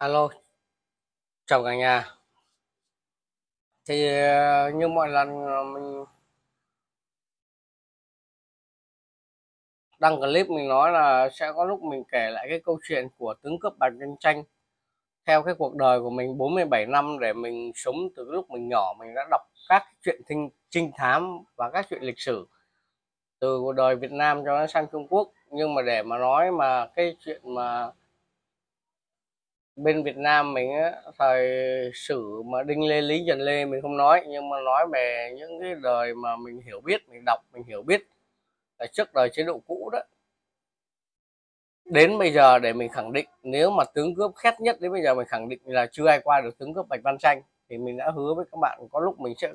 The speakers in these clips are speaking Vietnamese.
alo chào cả nhà thì ờ, như mọi lần ờ, mình đăng clip mình nói là sẽ có lúc mình kể lại cái câu chuyện của tướng cướp bạc tranh tranh theo cái cuộc đời của mình 47 năm để mình sống từ lúc mình nhỏ mình đã đọc các chuyện thinh, trinh thám và các chuyện lịch sử từ cuộc đời Việt Nam cho đến sang Trung Quốc nhưng mà để mà nói mà cái chuyện mà bên Việt Nam mình á, thời sử mà Đinh Lê Lý Trần Lê mình không nói nhưng mà nói về những cái đời mà mình hiểu biết mình đọc mình hiểu biết là trước đời chế độ cũ đó đến bây giờ để mình khẳng định nếu mà tướng cướp khét nhất đến bây giờ mình khẳng định là chưa ai qua được tướng cướp Bạch Văn Tranh thì mình đã hứa với các bạn có lúc mình sẽ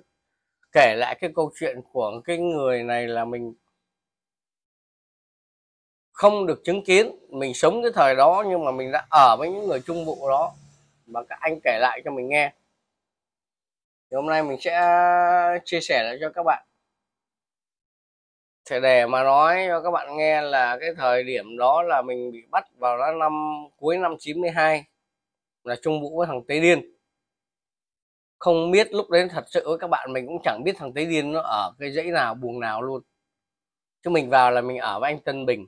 kể lại cái câu chuyện của cái người này là mình không được chứng kiến mình sống cái thời đó nhưng mà mình đã ở với những người trung vụ đó và các anh kể lại cho mình nghe thì hôm nay mình sẽ chia sẻ lại cho các bạn thể đề mà nói cho các bạn nghe là cái thời điểm đó là mình bị bắt vào năm cuối năm 92 là trung vụ với thằng Tây Điên không biết lúc đấy thật sự các bạn mình cũng chẳng biết thằng Tây Điên nó ở cái dãy nào buồng nào luôn chứ mình vào là mình ở với anh Tân Bình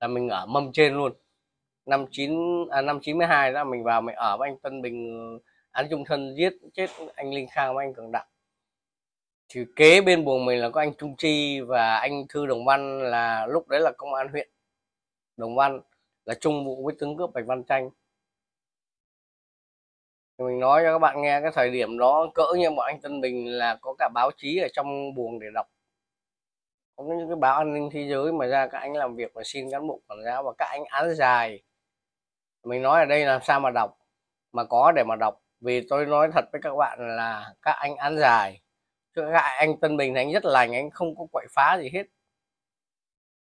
là mình ở mâm trên luôn năm chín à, năm hai ra mình vào mình ở với anh Tân Bình ừ, án trung thân giết chết anh Linh Khang và anh Cường Đặng thì kế bên buồng mình là có anh Trung Chi và anh Thư Đồng Văn là lúc đấy là công an huyện Đồng Văn là chung vụ với tướng cướp Bạch Văn Tranh mình nói cho các bạn nghe cái thời điểm đó cỡ như bọn anh Tân Bình là có cả báo chí ở trong buồng để đọc có những cái báo an ninh thế giới mà ra các anh làm việc và xin cán bộ quản giáo và các anh án dài mình nói ở đây làm sao mà đọc mà có để mà đọc vì tôi nói thật với các bạn là các anh án dài chứ các anh tân bình thì anh rất lành anh không có quậy phá gì hết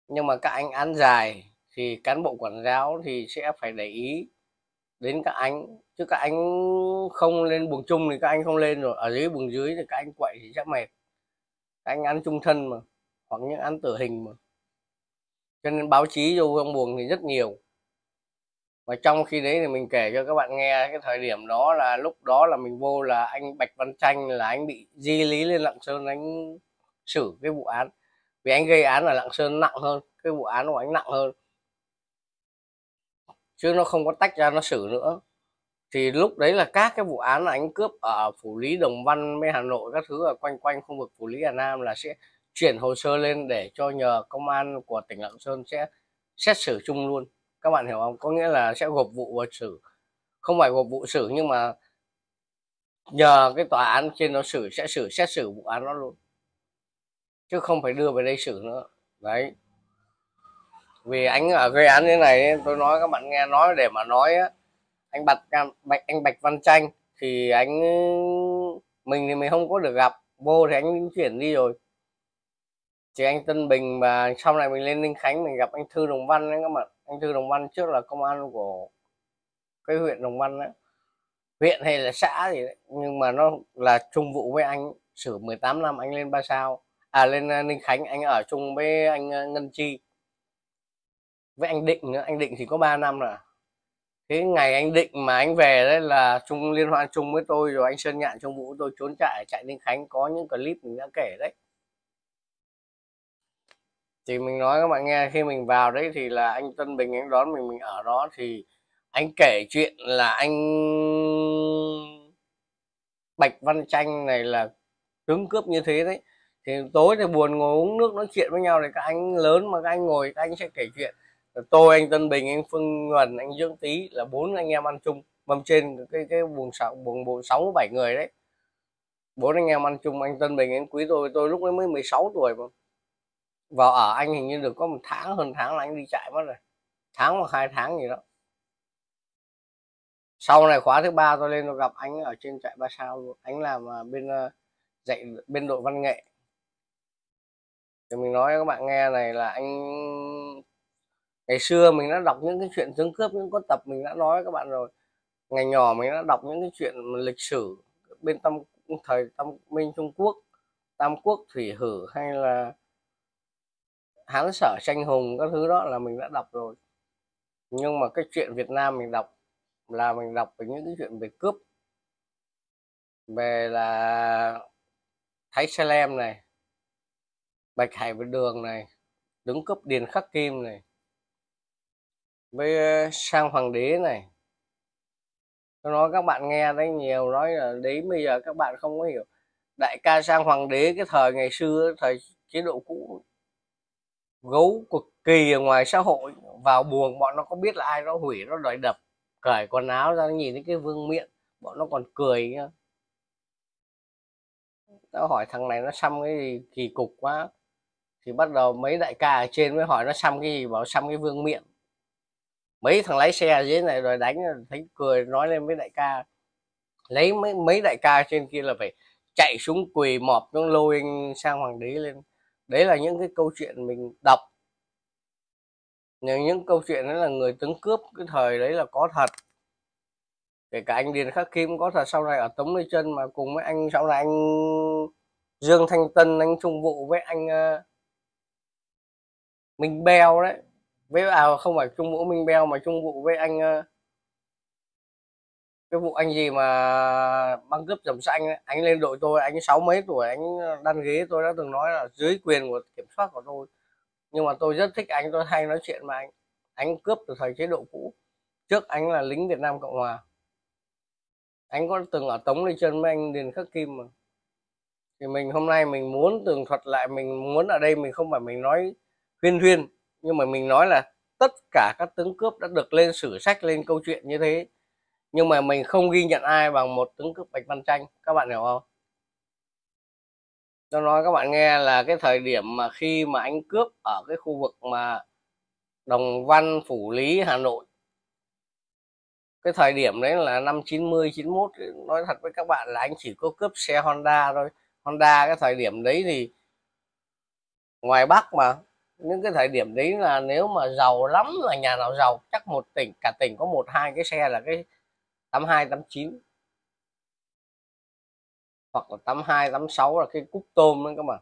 nhưng mà các anh án dài thì cán bộ quản giáo thì sẽ phải để ý đến các anh chứ các anh không lên buồng chung thì các anh không lên rồi ở dưới buồng dưới thì các anh quậy thì chắc mệt các anh ăn chung thân mà hoặc những án tử hình mà cho nên báo chí vô trong buồng thì rất nhiều và trong khi đấy thì mình kể cho các bạn nghe cái thời điểm đó là lúc đó là mình vô là anh Bạch Văn Chanh là anh bị di lý lên Lạng Sơn anh xử cái vụ án vì anh gây án ở Lạng Sơn nặng hơn cái vụ án của anh nặng hơn chứ nó không có tách ra nó xử nữa thì lúc đấy là các cái vụ án là anh cướp ở phủ lý Đồng Văn với Hà Nội các thứ ở quanh quanh khu vực phủ lý Hà Nam là sẽ chuyển hồ sơ lên để cho nhờ công an của tỉnh Lạng Sơn sẽ xét xử chung luôn các bạn hiểu không có nghĩa là sẽ gộp vụ và xử không phải gộp vụ xử nhưng mà nhờ cái tòa án trên nó xử sẽ xử xét xử vụ án đó luôn chứ không phải đưa về đây xử nữa đấy vì anh ở gây án thế này ấy, tôi nói các bạn nghe nói để mà nói ấy, anh bạch bạch anh bạch văn tranh thì anh mình thì mình không có được gặp vô thì anh chuyển đi rồi chị anh Tân Bình và sau này mình lên Ninh Khánh mình gặp anh Thư Đồng Văn đấy các bạn anh Thư Đồng Văn trước là công an của cái huyện Đồng Văn đấy huyện hay là xã gì đấy nhưng mà nó là chung vụ với anh xử 18 năm anh lên ba sao à lên ờ, Ninh Khánh anh ở chung với anh ờ, Ngân Chi với anh Định nữa anh Định thì có 3 năm rồi cái ngày anh Định mà anh về đấy là chung liên hoan chung với tôi rồi anh Sơn Nhạn chung vũ tôi trốn chạy chạy Ninh Khánh có những clip mình đã kể đấy thì mình nói các bạn nghe khi mình vào đấy thì là anh Tân Bình anh đón mình mình ở đó thì anh kể chuyện là anh Bạch Văn Chanh này là tướng cướp như thế đấy thì tối thì buồn ngồi uống nước nói chuyện với nhau thì các anh lớn mà các anh ngồi các anh sẽ kể chuyện tôi anh Tân Bình anh Phương Nhuần anh Dương Tý là bốn anh em ăn chung mâm trên cái cái buồng sáu buồng bộ sáu bảy người đấy bốn anh em ăn chung anh Tân Bình anh quý tôi tôi lúc ấy mới 16 tuổi mà vào ở anh hình như được có một tháng hơn tháng là anh đi chạy mất rồi tháng hoặc hai tháng gì đó sau này khóa thứ ba tôi lên tôi gặp anh ở trên trại ba sao luôn anh làm à, bên à, dạy bên đội văn nghệ thì mình nói các bạn nghe này là anh ngày xưa mình đã đọc những cái chuyện tướng cướp những con tập mình đã nói các bạn rồi ngày nhỏ mình đã đọc những cái chuyện lịch sử bên tâm thời tâm minh trung quốc tam quốc thủy hử hay là hán sở tranh hùng các thứ đó là mình đã đọc rồi nhưng mà cái chuyện Việt Nam mình đọc là mình đọc về những cái chuyện về cướp về là Thái Sa này Bạch Hải với Đường này đứng cướp Điền Khắc Kim này với ờ, sang hoàng đế này tôi nói các bạn nghe đấy nhiều nói là đấy bây giờ các bạn không có hiểu đại ca sang hoàng đế cái thời ngày xưa thời chế độ cũ gấu cực kỳ ở ngoài xã hội vào buồng bọn nó có biết là ai nó hủy nó đòi đập cởi quần áo ra nhìn thấy cái vương miện bọn nó còn cười nhá nó hỏi thằng này nó xăm cái gì kỳ cục quá thì bắt đầu mấy đại ca ở trên mới hỏi nó xăm cái gì bảo xăm cái vương miện mấy thằng lái xe dưới này rồi đánh thấy cười nói lên mấy đại ca lấy mấy mấy đại ca trên kia là phải chạy xuống quỳ mọp nó lôi sang hoàng đế lên đấy là những cái câu chuyện mình đọc những, câu chuyện đấy là người tướng cướp cái thời đấy là có thật kể cả anh Điền Khắc Kim có thật sau này ở Tống Lê Chân mà cùng với anh sau này anh Dương Thanh Tân anh Trung Vụ với anh uh, Minh Beo đấy với à không phải Trung Vũ Minh Beo mà Trung Vụ với anh uh, cái vụ anh gì mà băng cướp dầm xanh anh lên đội tôi anh sáu mấy tuổi anh ờ, đăng ghế tôi đã từng nói là dưới quyền của kiểm soát của tôi nhưng mà tôi rất thích anh tôi hay nói chuyện mà anh anh cướp từ thời chế độ cũ trước anh là lính Việt Nam Cộng Hòa anh có từng ở tống lên chân với anh Điền Khắc Kim mà thì mình hôm nay mình muốn tường thuật lại mình muốn ở đây mình không phải mình nói huyên huyên nhưng mà mình nói là tất cả các tướng cướp đã được lên sử sách lên câu chuyện như thế nhưng mà mình không ghi nhận ai bằng một tướng cướp bạch văn tranh các bạn hiểu không tôi nói các bạn nghe là cái thời điểm mà khi mà anh cướp ở cái khu vực mà đồng văn phủ lý hà nội cái thời điểm đấy là năm 90 91 nói thật với các bạn là anh chỉ có cướp xe Honda thôi Honda cái thời điểm đấy thì ngoài Bắc mà những cái thời điểm đấy là nếu mà giàu lắm là nhà nào giàu chắc một tỉnh cả tỉnh có một hai cái xe là cái 82 89 hoặc là 82 86 là cái cúc tôm đấy các bạn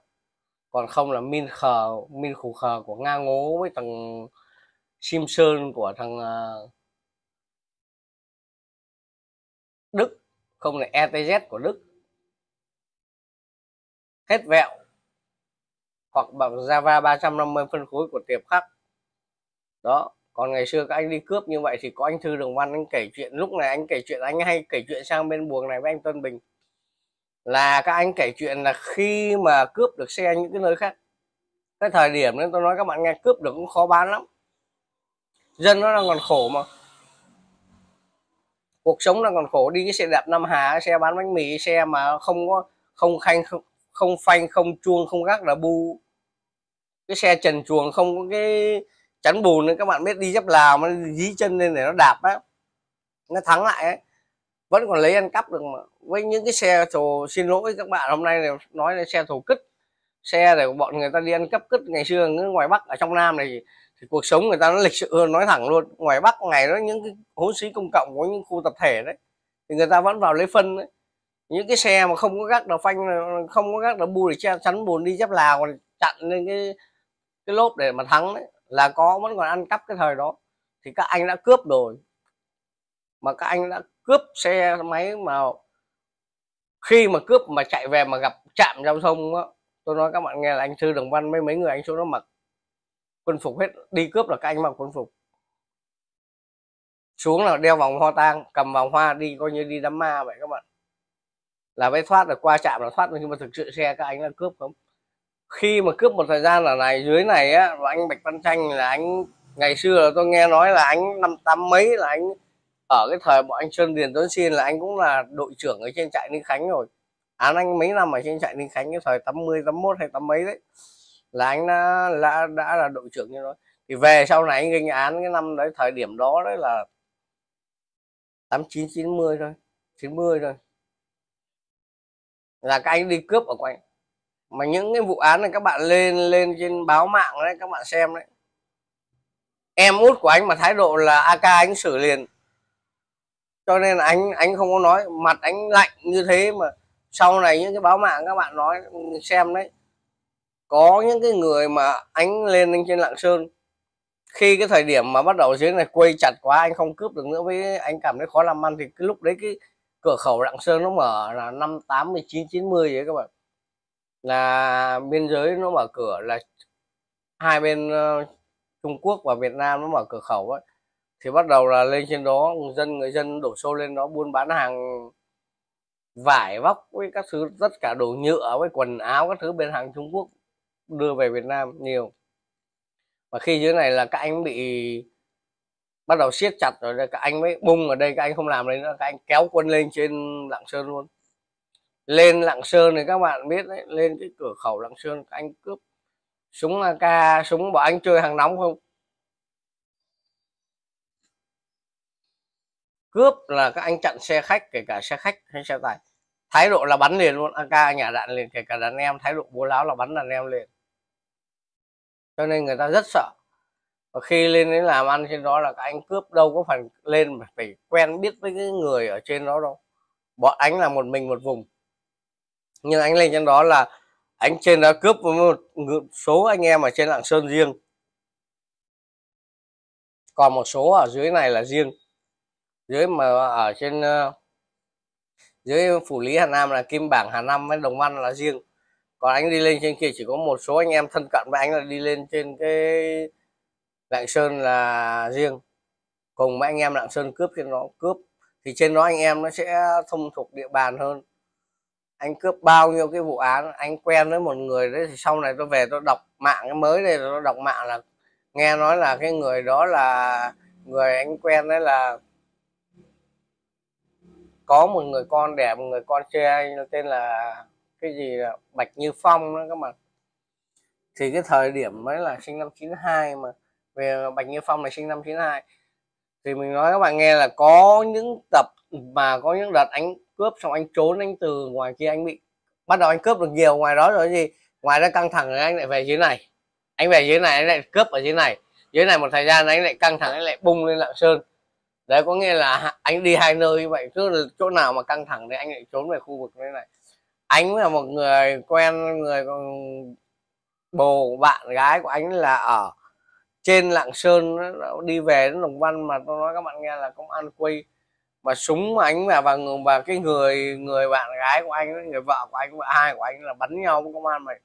còn không là min khờ min khủ khờ của nga ngố với thằng Simpson của thằng à, Đức không là ETZ của Đức hết vẹo hoặc bằng Java 350 phân khối của tiệp khắc đó còn ngày xưa các anh đi cướp như vậy thì có anh thư đồng văn anh kể chuyện lúc này anh kể chuyện anh hay kể chuyện sang bên buồng này với anh tuân bình là các anh kể chuyện là khi mà cướp được xe những cái nơi khác cái thời điểm nên tôi nói các bạn nghe cướp được cũng khó bán lắm dân nó đang còn khổ mà cuộc sống đang còn khổ đi cái xe đạp năm hà xe bán bánh mì xe mà không có không khanh không, không phanh không chuông không gác là bu cái xe trần chuồng không có cái chắn bùn nên các bạn biết đi dép lào mà dí chân lên để nó đạp á nó thắng lại ấy vẫn còn lấy ăn cắp được mà với những cái xe thồ xin lỗi các bạn hôm nay này nói là xe thồ cứt xe để bọn người ta đi ăn cắp cứt ngày xưa ngoài bắc ở trong nam này thì cuộc sống người ta nó lịch sự hơn nói thẳng luôn ngoài bắc ngày đó những cái hố xí công cộng có những khu tập thể đấy thì người ta vẫn vào lấy phân đấy những cái xe mà không có gác đầu phanh không có gác đầu bu để che chắn bùn đi dép lào còn chặn lên cái cái lốp để mà thắng đấy là có vẫn còn ăn cắp cái thời đó thì các anh đã cướp rồi mà các anh đã cướp xe máy mà khi mà cướp mà chạy về mà gặp chạm giao thông á tôi nói các bạn nghe là anh sư đồng văn mấy mấy người anh xuống nó mặc quân phục hết đi cướp là các anh mặc quân phục xuống là đeo vòng hoa tang cầm vòng hoa đi coi như đi đám ma vậy các bạn là mới thoát được qua chạm là thoát nhưng mà thực sự xe các anh đã cướp không khi mà cướp một thời gian ở này dưới này á và anh bạch văn tranh là anh ngày xưa là tôi nghe nói là anh năm tám mấy là anh ở cái thời bọn anh sơn điền tuấn xin là anh cũng là đội trưởng ở trên trại ninh khánh rồi án anh mấy năm ở trên trại ninh khánh cái thời tám mươi tám mốt hay tám mấy đấy là anh đã, đã đã là đội trưởng như đó thì về sau này anh gây án cái năm đấy thời điểm đó đấy là tám chín chín mươi thôi chín mươi thôi là các anh đi cướp ở quanh mà những cái vụ án này các bạn lên lên trên báo mạng đấy các bạn xem đấy em út của anh mà thái độ là AK anh xử liền cho nên là anh anh không có nói mặt anh lạnh như thế mà sau này những cái báo mạng các bạn nói xem đấy có những cái người mà anh lên lên trên lạng sơn khi cái thời điểm mà bắt đầu dưới này quay chặt quá anh không cướp được nữa với anh cảm thấy khó làm ăn thì cái lúc đấy cái cửa khẩu lạng sơn nó mở là năm tám mươi chín chín mươi vậy các bạn là biên giới nó mở cửa là hai bên uh, Trung Quốc và Việt Nam nó mở cửa khẩu ấy thì bắt đầu là lên trên đó người dân người dân đổ xô lên đó buôn bán hàng vải vóc với các thứ tất cả đồ nhựa với quần áo các thứ bên hàng Trung Quốc đưa về Việt Nam nhiều và khi dưới này là các anh bị bắt đầu siết chặt rồi các anh mới bung ở đây các anh không làm đấy nữa các anh kéo quân lên trên lạng sơn luôn lên lạng sơn thì các bạn biết đấy lên cái cửa khẩu lạng sơn anh cướp súng ak súng bảo anh chơi hàng nóng không cướp là các anh chặn xe khách kể cả xe khách hay xe tải thái độ là bắn liền luôn ak nhà đạn liền kể cả đàn em thái độ bố láo là bắn đàn em liền cho nên người ta rất sợ và khi lên đến làm ăn trên đó là các anh cướp đâu có phần lên mà phải quen biết với cái người ở trên đó đâu bọn anh là một mình một vùng nhưng anh lên trên đó là anh trên đó cướp với một số anh em ở trên lạng sơn riêng còn một số ở dưới này là riêng dưới mà ở trên ờ, dưới phủ lý hà nam là kim bảng hà nam với đồng văn là riêng còn anh đi lên trên kia chỉ có một số anh em thân cận với anh là đi lên trên cái lạng sơn là riêng cùng với anh em lạng sơn cướp trên nó cướp thì trên đó anh em nó sẽ thông thuộc địa bàn hơn anh cướp bao nhiêu cái vụ án anh quen với một người đấy thì sau này tôi về tôi đọc mạng cái mới đây tôi đọc mạng là nghe nói là cái người đó là người anh quen đấy là có một người con đẻ một người con trai anh tên là cái gì là Bạch Như Phong đó các bạn thì cái thời điểm mới là sinh năm 92 mà về Bạch Như Phong là sinh năm 92 thì mình nói các bạn nghe là có những tập mà có những đợt anh cướp xong anh trốn anh từ ngoài kia anh bị bắt đầu anh cướp được nhiều ngoài đó rồi gì ngoài ra căng thẳng rồi anh lại về dưới này anh về dưới này anh lại cướp ở dưới này dưới này một thời gian anh lại căng thẳng anh lại bung lên lạng sơn đấy có nghĩa là anh đi hai nơi như vậy cứ chỗ nào mà căng thẳng thì anh lại trốn về khu vực này này anh là một người quen người bồ bạn gái của anh là ở trên lạng sơn đi về đến đồng văn mà tôi nói các bạn nghe là công an quay mà súng mà anh và và và cái người người bạn gái của anh người vợ của anh và hai của anh là bắn nhau với công an mày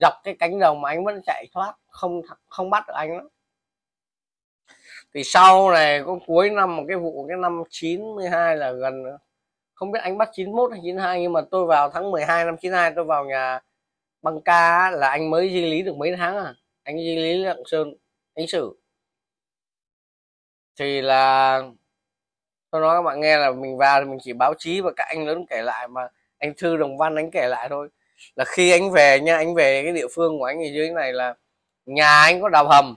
dọc cái cánh đồng mà anh vẫn chạy thoát không không bắt được anh đó thì sau này có cuối năm một cái vụ cái năm 92 là gần không biết anh bắt 91 hay 92 nhưng mà tôi vào tháng 12 năm 92 tôi vào nhà băng ca là anh mới di lý được mấy tháng à anh di lý lạng sơn anh xử thì là tôi nói các bạn nghe là mình vào thì mình chỉ báo chí và các anh lớn kể lại mà anh thư đồng văn anh kể lại thôi là khi anh về nha anh về cái địa phương của anh ở dưới này là nhà anh có đào hầm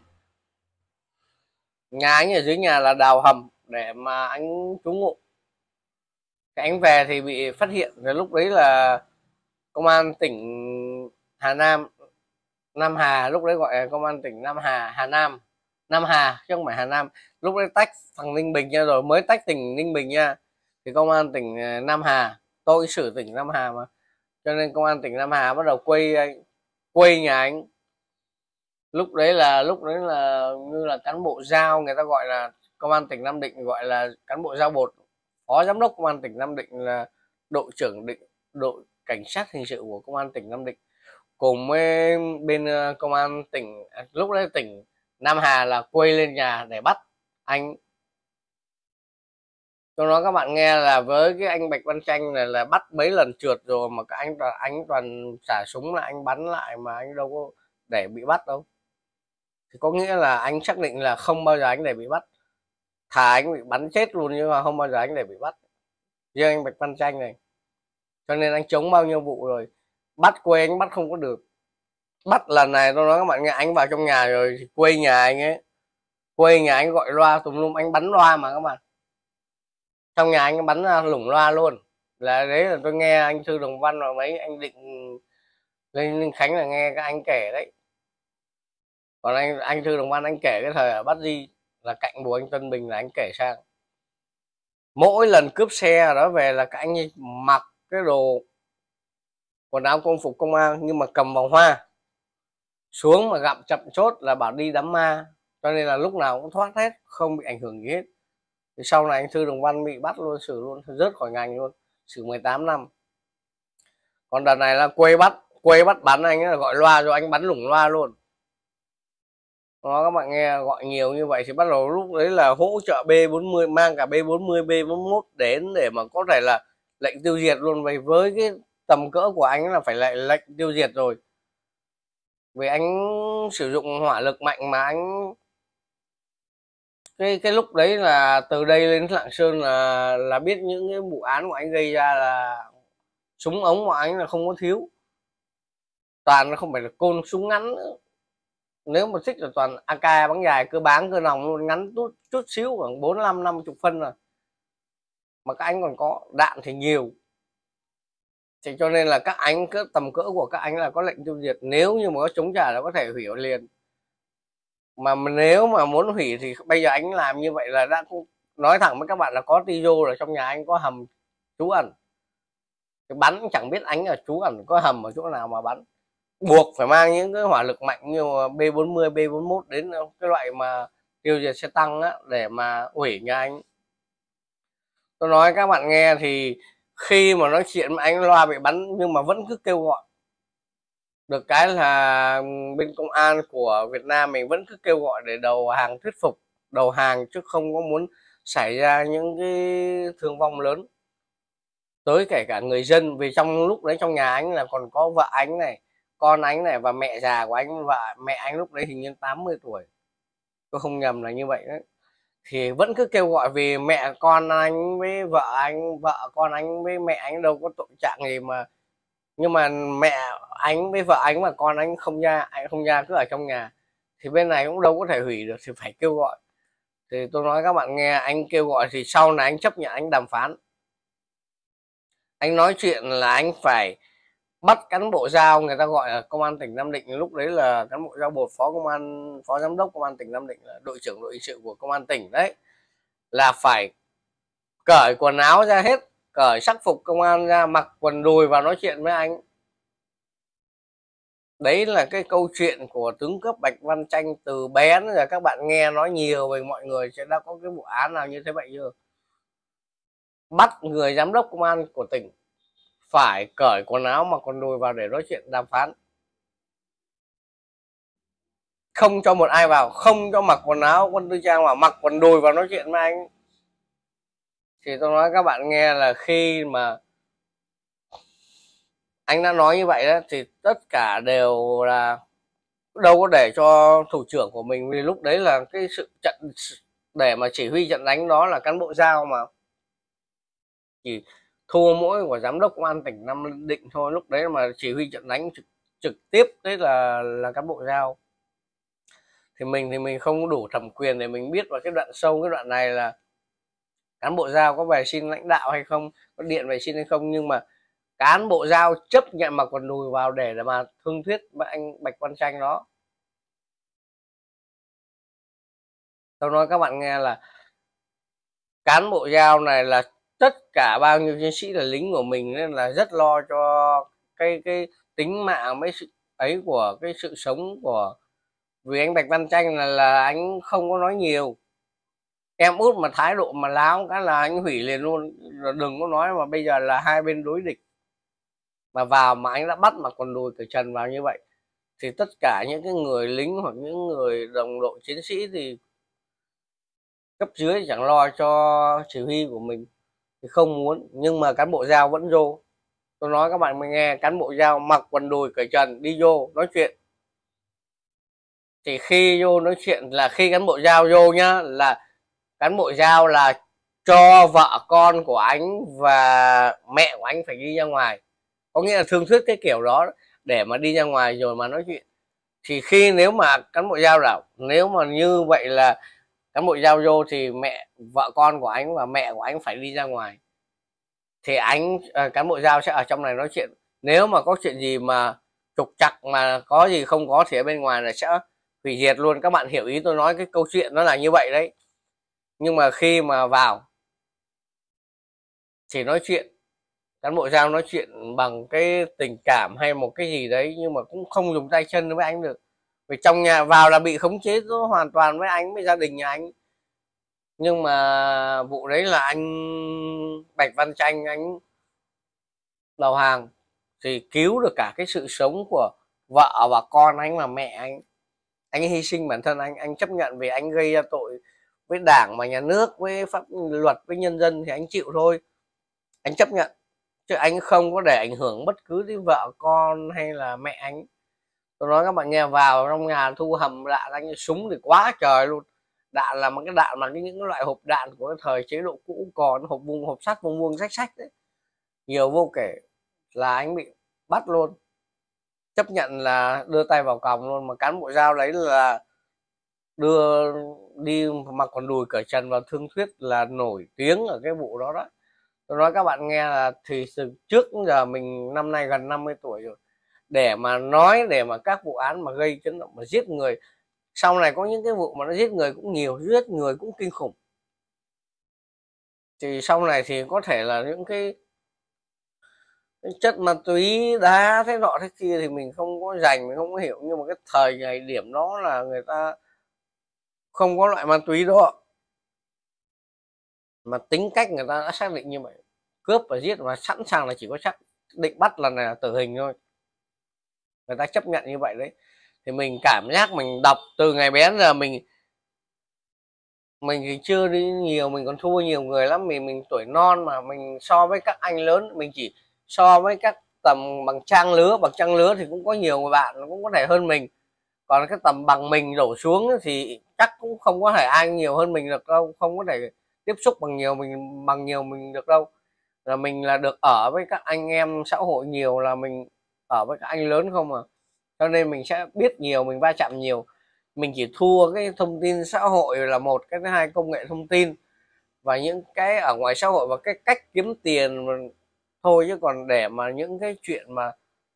nhà anh ở dưới nhà là đào hầm để mà anh trú ngụ cái anh về thì bị phát hiện rồi lúc đấy là công an tỉnh Hà Nam Nam Hà lúc đấy gọi là công an tỉnh Nam Hà Hà Nam Nam Hà chứ không phải Hà Nam lúc đấy tách thằng ninh bình nha rồi mới tách tỉnh ninh bình nha thì công an tỉnh à, nam hà tôi xử tỉnh nam hà mà cho nên công an tỉnh nam hà bắt đầu quay anh quay nhà anh lúc đấy là lúc đấy là như là cán bộ giao người ta gọi là công an tỉnh nam định gọi là cán bộ giao bột phó giám đốc công an tỉnh nam định là đội trưởng định đội cảnh sát hình sự của công an tỉnh nam định cùng với bên à, công an tỉnh à, lúc đấy tỉnh nam hà là quay lên nhà để bắt anh tôi nói các bạn nghe là với cái anh bạch văn tranh này là bắt mấy lần trượt rồi mà các anh toàn anh toàn xả súng là anh bắn lại mà anh đâu có để bị bắt đâu thì có nghĩa là anh xác định là không bao giờ anh để bị bắt thà anh bị bắn chết luôn nhưng mà không bao giờ anh để bị bắt riêng anh bạch văn tranh này cho nên anh chống bao nhiêu vụ rồi bắt quê anh bắt không có được bắt lần này tôi nói các bạn nghe anh vào trong nhà rồi quê nhà anh ấy quê nhà anh gọi loa tùm lum anh bắn loa mà các bạn trong nhà anh bắn à, lủng loa luôn là đấy là tôi nghe anh sư đồng văn và mấy anh định lên khánh là nghe các anh kể đấy còn anh anh sư đồng văn anh kể cái thời ở bắt di là cạnh bố anh tân bình là anh kể sang mỗi lần cướp xe đó về là các anh mặc cái đồ quần áo công phục công an nhưng mà cầm vòng hoa xuống mà gặp chậm chốt là bảo đi đám ma cho nên là lúc nào cũng thoát hết không bị ảnh hưởng gì hết thì sau này anh Thư Đồng Văn bị bắt luôn xử luôn rớt khỏi ngành luôn xử 18 năm còn đợt này là quê bắt quê bắt bắn anh là gọi loa rồi anh bắn lủng loa luôn nó các bạn nghe gọi nhiều như vậy thì bắt đầu lúc đấy là hỗ trợ B40 mang cả B40 B41 đến để mà có thể là lệnh tiêu diệt luôn vậy với cái tầm cỡ của anh là phải lại lệnh tiêu diệt rồi vì anh sử dụng hỏa lực mạnh mà anh cái cái lúc đấy là từ đây lên lạng sơn là là biết những cái vụ án của anh gây ra là súng ống của anh là không có thiếu toàn nó không phải là côn súng ngắn nữa. nếu mà thích là toàn ak bắn dài cơ bán cơ nòng luôn ngắn chút chút xíu khoảng bốn năm năm chục phân rồi mà các anh còn có đạn thì nhiều thì cho nên là các anh cỡ tầm cỡ của các anh là có lệnh tiêu diệt nếu như mà có chống trả là có thể hủy liền mà nếu mà muốn hủy thì bây giờ anh làm như vậy là đã nói thẳng với các bạn là có tizo rồi trong nhà anh có hầm trú ẩn bắn chẳng biết anh là trú ẩn có hầm ở chỗ nào mà bắn buộc phải mang những cái hỏa lực mạnh như B40, B41 đến cái loại mà tiêu diệt xe tăng á, để mà hủy nhà anh tôi nói các bạn nghe thì khi mà nói chuyện anh loa bị bắn nhưng mà vẫn cứ kêu gọi được cái là bên công an của Việt Nam mình vẫn cứ kêu gọi để đầu hàng thuyết phục đầu hàng chứ không có muốn xảy ra những cái thương vong lớn tới kể cả người dân vì trong lúc đấy trong nhà anh là còn có vợ anh này con anh này và mẹ già của anh vợ mẹ anh lúc đấy hình như 80 tuổi tôi không nhầm là như vậy đấy thì vẫn cứ kêu gọi vì mẹ con anh với vợ anh vợ con anh với mẹ anh đâu có tội trạng gì mà nhưng mà mẹ anh với vợ anh mà con anh không ra anh không ra cứ ở trong nhà thì bên này cũng đâu có thể hủy được thì phải kêu gọi thì tôi nói các bạn nghe anh kêu gọi thì sau này anh chấp nhận anh đàm phán anh nói chuyện là anh phải bắt cán bộ giao người ta gọi là công an tỉnh Nam Định lúc đấy là cán bộ giao bột phó công an phó giám đốc công an tỉnh Nam Định là đội trưởng đội hình sự của công an tỉnh đấy là phải cởi quần áo ra hết cởi sắc phục công an ra mặc quần đùi và nói chuyện với anh đấy là cái câu chuyện của tướng cấp bạch văn tranh từ bé giờ các bạn nghe nói nhiều về mọi người sẽ đã có cái vụ án nào như thế vậy chưa bắt người giám đốc công an của tỉnh phải cởi quần áo mặc quần đùi vào để nói chuyện đàm phán không cho một ai vào không cho mặc quần áo quân tư trang mà mặc quần đùi vào nói chuyện với anh thì tôi nói các bạn nghe là khi mà anh đã nói như vậy đó thì tất cả đều là đâu có để cho thủ trưởng của mình vì lúc đấy là cái sự trận để mà chỉ huy trận đánh đó là cán bộ giao mà chỉ thua mỗi của giám đốc công an tỉnh Nam Định thôi lúc đấy mà chỉ huy trận đánh trực, trực tiếp đấy là là cán bộ giao thì mình thì mình không đủ thẩm quyền để mình biết vào cái đoạn sâu cái đoạn này là cán bộ giao có về xin lãnh đạo hay không có điện về xin hay không nhưng mà cán bộ giao chấp nhận mà còn đùi vào để mà thương thuyết với anh bạch văn tranh đó tôi nói các bạn nghe là cán bộ giao này là tất cả bao nhiêu chiến sĩ là lính của mình nên là rất lo cho cái cái tính mạng mấy sự ấy của cái sự sống của vì anh bạch văn tranh là là anh không có nói nhiều em út mà thái độ mà láo cái là anh hủy liền luôn đừng có nói mà bây giờ là hai bên đối địch mà vào mà anh đã bắt mà còn đùi cởi trần vào như vậy thì tất cả những cái người lính hoặc những người đồng đội chiến sĩ thì cấp dưới chẳng lo cho chỉ huy của mình thì không muốn nhưng mà cán bộ giao vẫn vô tôi nói các bạn mới nghe cán bộ giao mặc quần đùi cởi trần đi vô nói chuyện thì khi vô nói chuyện là khi cán bộ giao vô nhá là cán bộ giao là cho vợ con của anh và mẹ của anh phải đi ra ngoài có nghĩa là thương thuyết cái kiểu đó để mà đi ra ngoài rồi mà nói chuyện thì khi nếu mà cán bộ giao là nếu mà như vậy là cán bộ giao vô thì mẹ vợ con của anh và mẹ của anh phải đi ra ngoài thì anh ờ, cán bộ giao sẽ ở trong này nói chuyện nếu mà có chuyện gì mà trục chặt mà có gì không có thì ở bên ngoài là sẽ hủy diệt luôn các bạn hiểu ý tôi nói cái câu chuyện nó là như vậy đấy nhưng mà khi mà vào chỉ nói chuyện cán bộ giao nói chuyện bằng cái tình cảm hay một cái gì đấy nhưng mà cũng không dùng tay chân với anh được vì trong nhà vào là bị khống chế hoàn toàn với anh với gia đình nhà anh nhưng mà vụ đấy là anh bạch văn tranh anh đầu hàng thì cứu được cả cái sự sống của vợ và con anh và mẹ anh anh hy sinh bản thân anh anh chấp nhận vì anh gây ra tội với đảng mà nhà nước với pháp luật với nhân dân thì anh chịu thôi anh chấp nhận chứ anh không có để ảnh hưởng bất cứ đến vợ con hay là mẹ anh tôi nói các bạn nghe vào trong nhà thu hầm đạn anh súng thì quá trời luôn đạn là một cái đạn mà những loại hộp đạn của thời chế độ cũ còn hộp vuông hộp sắt vuông vuông rách sách đấy nhiều vô kể là anh bị bắt luôn chấp nhận là đưa tay vào còng luôn mà cán bộ giao đấy là đưa đi mặc quần đùi cởi trần vào thương thuyết là nổi tiếng ở cái vụ đó đó tôi nói các bạn nghe là thì từ trước giờ mình năm nay gần 50 tuổi rồi để mà nói để mà các vụ án mà gây chấn động mà giết người sau này có những cái vụ mà nó giết người cũng nhiều giết người cũng kinh khủng thì sau này thì có thể là những cái, cái chất ma túy đá thế nọ thế kia thì mình không có dành mình không có hiểu nhưng mà cái thời ngày điểm đó là người ta không có loại ma túy đó mà tính cách người ta đã xác định như vậy cướp và giết và sẵn sàng là chỉ có chắc định bắt là, là tử hình thôi người ta chấp nhận như vậy đấy thì mình cảm giác mình đọc từ ngày bé giờ mình mình thì chưa đi nhiều mình còn thua nhiều người lắm mình mình tuổi non mà mình so với các anh lớn mình chỉ so với các tầm bằng trang lứa bằng trang lứa thì cũng có nhiều người bạn cũng có thể hơn mình còn cái tầm bằng mình đổ xuống thì chắc cũng không có thể ai nhiều hơn mình được đâu không có thể tiếp xúc bằng nhiều mình bằng nhiều mình được đâu là mình là được ở với các anh em xã hội nhiều là mình ở với các anh lớn không à cho nên mình sẽ biết nhiều mình va chạm nhiều mình chỉ thua cái thông tin xã hội là một cái thứ hai công nghệ thông tin và những cái ở ngoài xã hội và cái cách kiếm tiền thôi chứ còn để mà những cái chuyện mà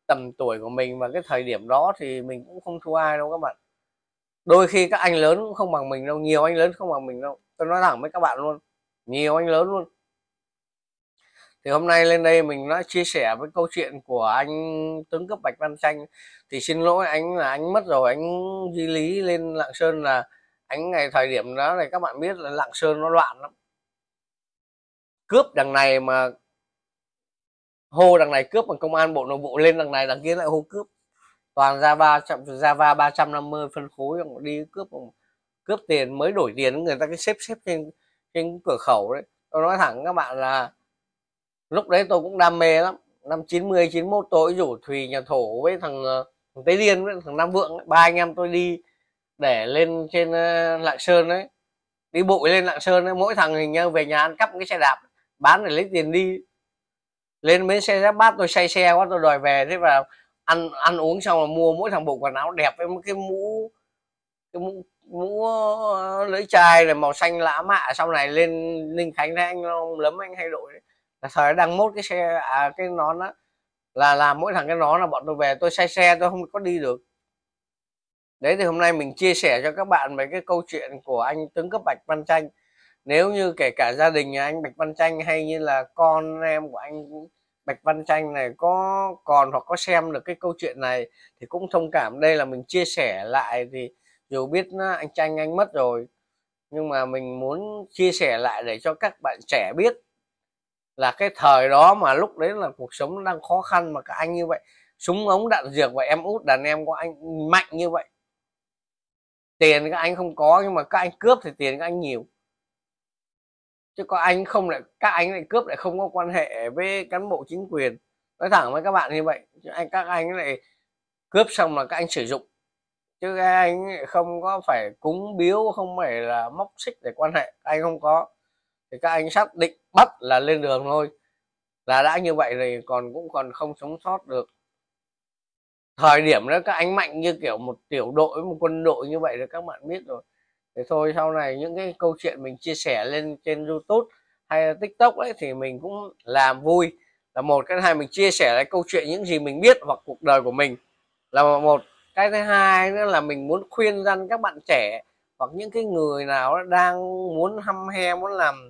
tầm tuổi của mình và cái thời điểm đó thì mình cũng không thua ai đâu các bạn đôi khi các anh lớn cũng không bằng mình đâu nhiều anh lớn không bằng mình đâu tôi nói thẳng với các bạn luôn nhiều anh lớn luôn thì hôm nay lên đây mình đã chia sẻ với câu chuyện của anh tướng cấp bạch văn tranh thì xin lỗi anh là anh mất rồi anh di lý lên lạng sơn là anh ngày thời điểm đó này các bạn biết là lạng sơn nó loạn lắm cướp đằng này mà hô đằng này cướp bằng công an bộ nội vụ lên đằng này đằng kia lại hô cướp toàn ra ra ba ba ba trăm năm mươi phân khối đi cướp cướp tiền mới đổi tiền người ta cái xếp xếp trên trên cửa khẩu đấy tôi nói thẳng các bạn là lúc đấy tôi cũng đam mê lắm năm chín mươi 90 91 tôi rủ Thùy nhà thổ với thằng, ờ, thằng Tế Liên với thằng Nam Vượng ba anh em tôi đi để lên trên ờ, Lạng Sơn đấy đi bụi lên Lạng Sơn ấy. mỗi thằng hình như về nhà ăn cắp cái xe đạp bán để lấy tiền đi lên bến xe giáp bát tôi say xe quá tôi đòi về thế và ăn ăn uống xong là mua mỗi thằng bộ quần áo đẹp với cái mũ cái mũ mũ ờ, lưỡi chai là màu xanh lã mạ sau này lên ninh khánh thấy anh lấm anh hay đội là thời đang mốt cái xe à, cái nón đó là làm mỗi thằng cái nón là bọn tôi về tôi say xe tôi không có đi được đấy thì hôm nay mình chia sẻ cho các bạn về cái câu chuyện của anh tướng cấp bạch văn tranh nếu như kể cả gia đình nhà anh Bạch Văn Chanh hay như là con em của anh Bạch Văn Chanh này có còn hoặc có xem được cái câu chuyện này thì cũng thông cảm đây là mình chia sẻ lại thì dù biết anh Chanh anh mất rồi nhưng mà mình muốn chia sẻ lại để cho các bạn trẻ biết là cái thời đó mà lúc đấy là cuộc sống đang khó khăn mà cả anh như vậy súng ống đạn dược và em út đàn em của anh mạnh như vậy tiền các anh không có nhưng mà các anh cướp thì tiền các anh nhiều chứ có anh không lại các anh lại cướp lại không có quan hệ với cán bộ chính quyền nói thẳng với các bạn như vậy chứ anh các anh lại cướp xong là các anh sử dụng chứ các anh không có phải cúng biếu không phải là móc xích để quan hệ anh không có thì các anh xác định bắt là lên đường thôi là đã như vậy thì còn cũng còn không sống sót được thời điểm đó các anh mạnh như kiểu một tiểu đội một quân đội như vậy là các bạn biết rồi thế thôi sau này những cái câu chuyện mình chia sẻ lên trên youtube hay là tiktok ấy thì mình cũng làm vui là một cái hai mình chia sẻ lại câu chuyện những gì mình biết hoặc cuộc đời của mình là một cái thứ hai nữa là mình muốn khuyên dân các bạn trẻ hoặc những cái người nào đang muốn hăm he muốn làm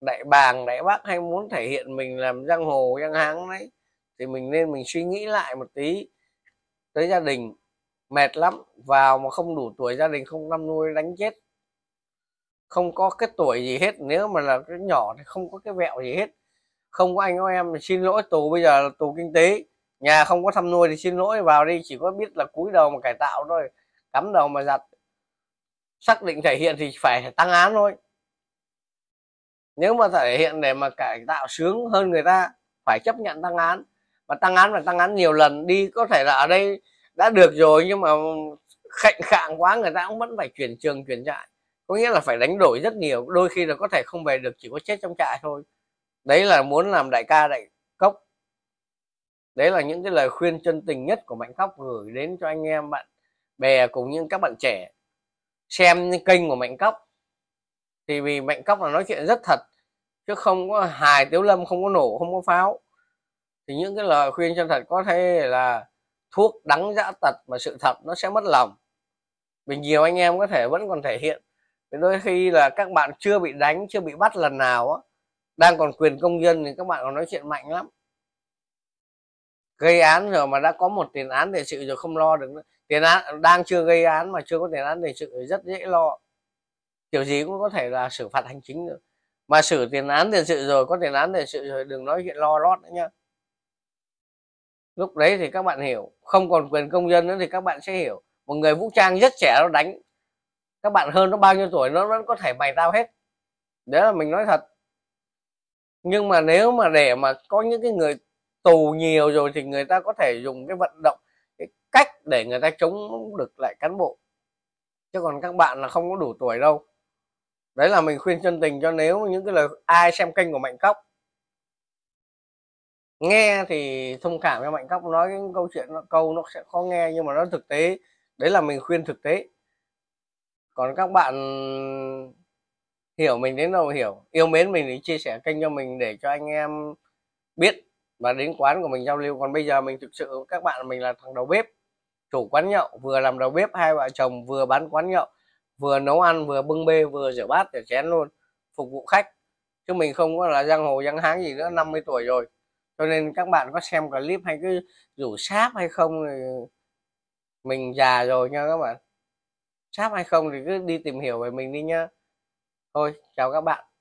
đại bàng đại bác hay muốn thể hiện mình làm giang hồ giang hán đấy thì mình nên mình suy nghĩ lại một tí tới gia đình mệt lắm vào mà không đủ tuổi gia đình không năm nuôi đánh chết không có cái tuổi gì hết nếu mà là cái nhỏ thì không có cái vẹo gì hết không có anh có em thì xin lỗi tù bây giờ là tù kinh tế nhà không có thăm nuôi thì xin lỗi vào đi chỉ có biết là cúi đầu mà cải tạo thôi cắm đầu mà giặt xác định thể hiện thì phải tăng án thôi nếu mà thể hiện để mà cải tạo sướng hơn người ta phải chấp nhận tăng án mà tăng án là tăng án nhiều lần đi có thể là ở đây đã được rồi nhưng mà khạnh khạng quá người ta cũng vẫn phải chuyển trường chuyển trại có nghĩa là phải đánh đổi rất nhiều đôi khi là có thể không về được chỉ có chết trong trại thôi đấy là muốn làm đại ca đại cốc đấy là những cái lời khuyên chân tình nhất của mạnh cốc gửi đến cho anh em bạn bè cùng những các bạn trẻ xem kênh của mạnh cốc thì vì mạnh cốc là nói chuyện rất thật chứ không có hài tiếu lâm không có nổ không có pháo thì những cái lời khuyên chân thật có thể là thuốc đắng dã tật mà sự thật nó sẽ mất lòng vì nhiều anh em có thể vẫn còn thể hiện vì đôi khi là các bạn chưa bị đánh chưa bị bắt lần nào á đang còn quyền công dân thì các bạn còn nói chuyện mạnh lắm gây án rồi mà đã có một tiền án tiền sự rồi không lo được nữa. tiền án đang chưa gây án mà chưa có tiền án tiền sự thì rất dễ lo kiểu gì cũng có thể là xử phạt hành chính được mà xử tiền án tiền sự rồi có tiền án tiền sự rồi đừng nói chuyện lo lót nữa nhá lúc đấy thì các bạn hiểu không còn quyền công dân nữa thì các bạn sẽ hiểu một người vũ trang rất trẻ nó đánh các bạn hơn nó bao nhiêu tuổi nó vẫn có thể bày tao hết đấy là mình nói thật nhưng mà nếu mà để mà có những cái người tù nhiều rồi thì người ta có thể dùng cái vận động cái cách để người ta chống được lại cán bộ chứ còn các bạn là không có đủ tuổi đâu đấy là mình khuyên chân tình cho nếu những cái lời ai xem kênh của mạnh cóc nghe thì thông cảm cho mạnh cóc nói những câu chuyện nó, câu nó sẽ khó nghe nhưng mà nó thực tế đấy là mình khuyên thực tế còn các bạn hiểu mình đến đâu hiểu yêu mến mình thì chia sẻ kênh cho mình để cho anh em biết và đến quán của mình giao lưu còn bây giờ mình thực sự các bạn mình là thằng đầu bếp chủ quán nhậu vừa làm đầu bếp hai vợ chồng vừa bán quán nhậu vừa nấu ăn vừa bưng bê vừa rửa bát rửa chén luôn phục vụ khách chứ mình không có là giang hồ giang háng gì nữa 50 tuổi rồi cho nên các bạn có xem clip hay cứ rủ sáp hay không thì mình già rồi nha các bạn sáp hay không thì cứ đi tìm hiểu về mình đi nhá thôi chào các bạn